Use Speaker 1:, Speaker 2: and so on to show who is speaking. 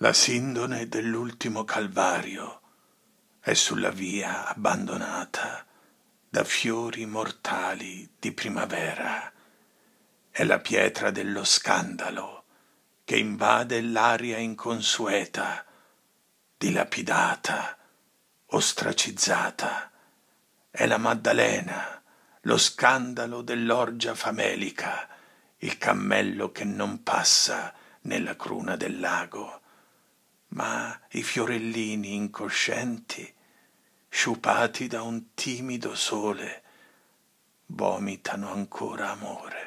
Speaker 1: La sindone dell'ultimo calvario è sulla via abbandonata da fiori mortali di primavera. È la pietra dello scandalo che invade l'aria inconsueta, dilapidata, ostracizzata. È la Maddalena, lo scandalo dell'orgia famelica, il cammello che non passa nella cruna del lago ma i fiorellini incoscienti, sciupati da un timido sole, vomitano ancora amore.